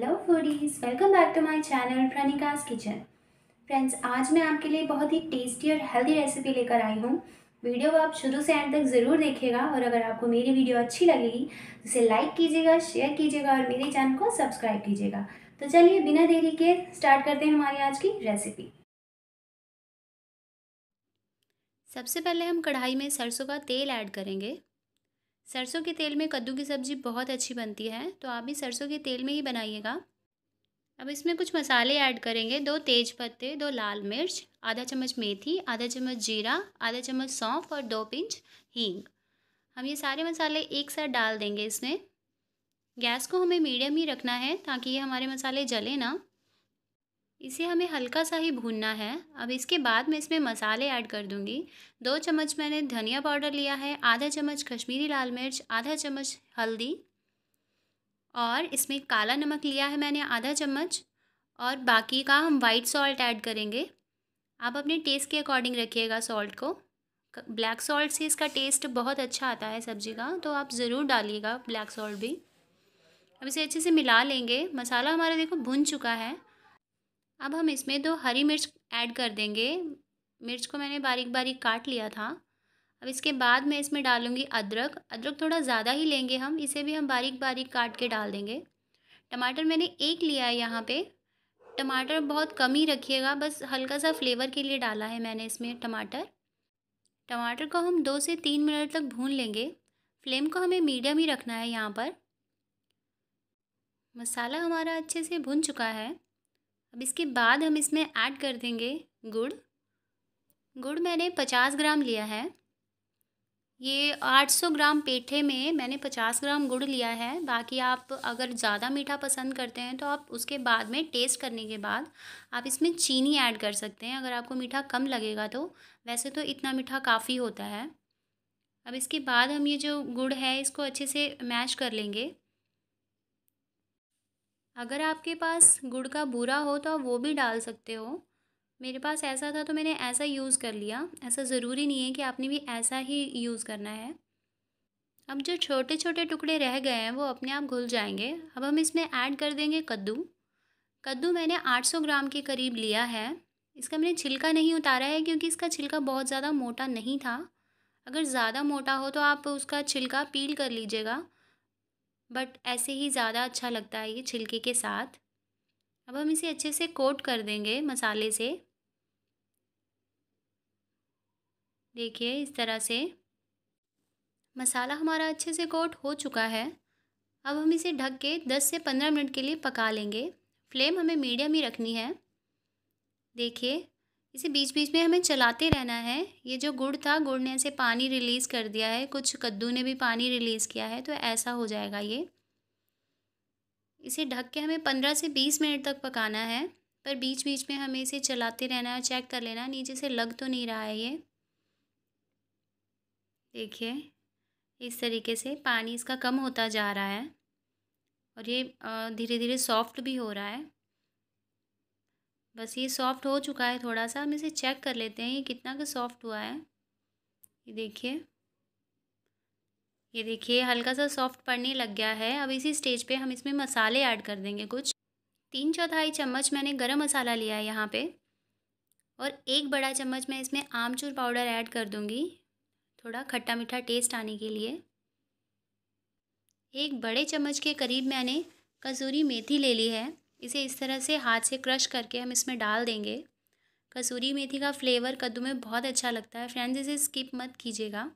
hello foodies welcome back to my channel Pranika's kitchen friends आज मैं आपके लिए बहुत ही टेस्टी और हेल्दी रेसिपी लेकर आई हूँ वीडियो आप शुरू से एंड तक ज़रूर देखेगा और अगर आपको मेरी वीडियो अच्छी लगेगी तो इसे लाइक कीजिएगा शेयर कीजिएगा और मेरे चैनल को सब्सक्राइब कीजिएगा तो चलिए बिना देरी के स्टार्ट करते हैं हमारी आज की रेसिपी सबसे पहले हम कढ़ाई में सरसों का तेल ऐड करेंगे सरसों के तेल में कद्दू की सब्ज़ी बहुत अच्छी बनती है तो आप भी सरसों के तेल में ही बनाइएगा अब इसमें कुछ मसाले ऐड करेंगे दो तेज पत्ते दो लाल मिर्च आधा चम्मच मेथी आधा चम्मच जीरा आधा चम्मच सौंफ और दो पिंच हींग हम ये सारे मसाले एक साथ डाल देंगे इसमें गैस को हमें मीडियम ही रखना है ताकि ये हमारे मसाले जले ना इसे हमें हल्का सा ही भूनना है अब इसके बाद मैं इसमें मसाले ऐड कर दूंगी दो चम्मच मैंने धनिया पाउडर लिया है आधा चम्मच कश्मीरी लाल मिर्च आधा चम्मच हल्दी और इसमें काला नमक लिया है मैंने आधा चम्मच और बाकी का हम वाइट सॉल्ट ऐड करेंगे आप अपने टेस्ट के अकॉर्डिंग रखिएगा सॉल्ट को ब्लैक सॉल्ट से इसका टेस्ट बहुत अच्छा आता है सब्ज़ी का तो आप ज़रूर डालिएगा ब्लैक सॉल्ट भी अब इसे अच्छे से मिला लेंगे मसाला हमारा देखो भुन चुका है अब हम इसमें दो हरी मिर्च ऐड कर देंगे मिर्च को मैंने बारीक बारीक काट लिया था अब इसके बाद मैं इसमें डालूँगी अदरक अदरक थोड़ा ज़्यादा ही लेंगे हम इसे भी हम बारीक बारीक काट के डाल देंगे टमाटर मैंने एक लिया है यहाँ पे टमाटर बहुत कम ही रखिएगा बस हल्का सा फ्लेवर के लिए डाला है मैंने इसमें टमाटर टमाटर को हम दो से तीन मिनट तक भून लेंगे फ्लेम को हमें मीडियम ही रखना है यहाँ पर मसाला हमारा अच्छे से भुन चुका है अब इसके बाद हम इसमें ऐड कर देंगे गुड़ गुड़ मैंने पचास ग्राम लिया है ये आठ सौ ग्राम पेठे में मैंने पचास ग्राम गुड़ लिया है बाकी आप अगर ज़्यादा मीठा पसंद करते हैं तो आप उसके बाद में टेस्ट करने के बाद आप इसमें चीनी ऐड कर सकते हैं अगर आपको मीठा कम लगेगा तो वैसे तो इतना मीठा काफ़ी होता है अब इसके बाद हम ये जो गुड़ है इसको अच्छे से मैश कर लेंगे अगर आपके पास गुड़ का बूरा हो तो आप वो भी डाल सकते हो मेरे पास ऐसा था तो मैंने ऐसा यूज़ कर लिया ऐसा ज़रूरी नहीं है कि आपने भी ऐसा ही यूज़ करना है अब जो छोटे छोटे टुकड़े रह गए हैं वो अपने आप घुल जाएंगे अब हम इसमें ऐड कर देंगे कद्दू कद्दू मैंने 800 ग्राम के करीब लिया है इसका मैंने छिलका नहीं उतारा है क्योंकि इसका छिलका बहुत ज़्यादा मोटा नहीं था अगर ज़्यादा मोटा हो तो आप उसका छिलका पील कर लीजिएगा बट ऐसे ही ज़्यादा अच्छा लगता है ये छिलके के साथ अब हम इसे अच्छे से कोट कर देंगे मसाले से देखिए इस तरह से मसाला हमारा अच्छे से कोट हो चुका है अब हम इसे ढक के 10 से 15 मिनट के लिए पका लेंगे फ्लेम हमें मीडियम ही रखनी है देखिए इसे बीच बीच में हमें चलाते रहना है ये जो गुड़ था गुड़ ने ऐसे पानी रिलीज़ कर दिया है कुछ कद्दू ने भी पानी रिलीज़ किया है तो ऐसा हो जाएगा ये इसे ढक के हमें पंद्रह से बीस मिनट तक पकाना है पर बीच बीच में हमें इसे चलाते रहना है चेक कर लेना नीचे से लग तो नहीं रहा है ये देखिए इस तरीके से पानी इसका कम होता जा रहा है और ये धीरे धीरे सॉफ्ट भी हो रहा है बस ये सॉफ़्ट हो चुका है थोड़ा सा हम इसे चेक कर लेते हैं ये कितना का सॉफ़्ट हुआ है ये देखिए ये देखिए हल्का सा सॉफ़्ट पड़ने लग गया है अब इसी स्टेज पे हम इसमें मसाले ऐड कर देंगे कुछ तीन चौथाई चम्मच मैंने गरम मसाला लिया है यहाँ पे और एक बड़ा चम्मच मैं इसमें आमचूर पाउडर ऐड कर दूँगी थोड़ा खट्टा मीठा टेस्ट आने के लिए एक बड़े चम्मच के करीब मैंने कसूरी मेथी ले ली है इसे इस तरह से हाथ से क्रश करके हम इसमें डाल देंगे कसूरी मेथी का फ्लेवर कद्दू में बहुत अच्छा लगता है फ्रेंड्स इसे स्किप मत कीजिएगा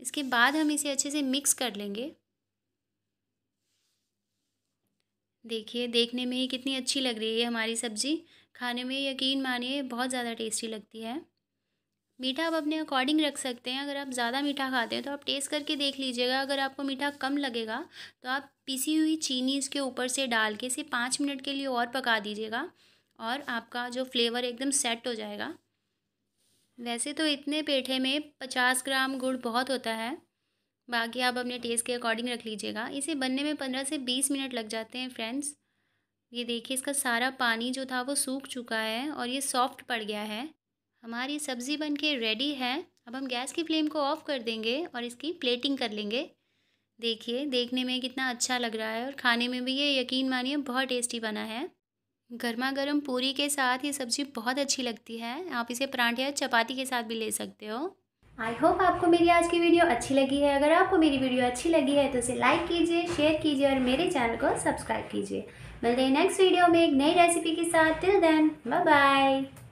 इसके बाद हम इसे अच्छे से मिक्स कर लेंगे देखिए देखने में ही कितनी अच्छी लग रही है हमारी सब्ज़ी खाने में यकीन मानिए बहुत ज़्यादा टेस्टी लगती है मीठा आप अपने अकॉर्डिंग रख सकते हैं अगर आप ज़्यादा मीठा खाते हैं तो आप टेस्ट करके देख लीजिएगा अगर आपको मीठा कम लगेगा तो आप पीसी हुई चीनी इसके ऊपर से डाल के इसे पाँच मिनट के लिए और पका दीजिएगा और आपका जो फ्लेवर एकदम सेट हो जाएगा वैसे तो इतने पेठे में पचास ग्राम गुड़ बहुत होता है बाकी आप अपने टेस्ट के अकॉर्डिंग रख लीजिएगा इसे बनने में पंद्रह से बीस मिनट लग जाते हैं फ्रेंड्स ये देखिए इसका सारा पानी जो था वो सूख चुका है और ये सॉफ्ट पड़ गया है हमारी सब्ज़ी बन के रेडी है अब हम गैस की फ्लेम को ऑफ़ कर देंगे और इसकी प्लेटिंग कर लेंगे देखिए देखने में कितना अच्छा लग रहा है और खाने में भी ये यकीन मानिए बहुत टेस्टी बना है गर्मा गर्म पूरी के साथ ये सब्ज़ी बहुत अच्छी लगती है आप इसे परांठे या चपाती के साथ भी ले सकते हो आई होप आपको मेरी आज की वीडियो अच्छी लगी है अगर आपको मेरी वीडियो अच्छी लगी है तो इसे लाइक कीजिए शेयर कीजिए और मेरे चैनल को सब्सक्राइब कीजिए मिलते हैं नेक्स्ट वीडियो में एक नई रेसिपी के साथ टिल देन बाय बाय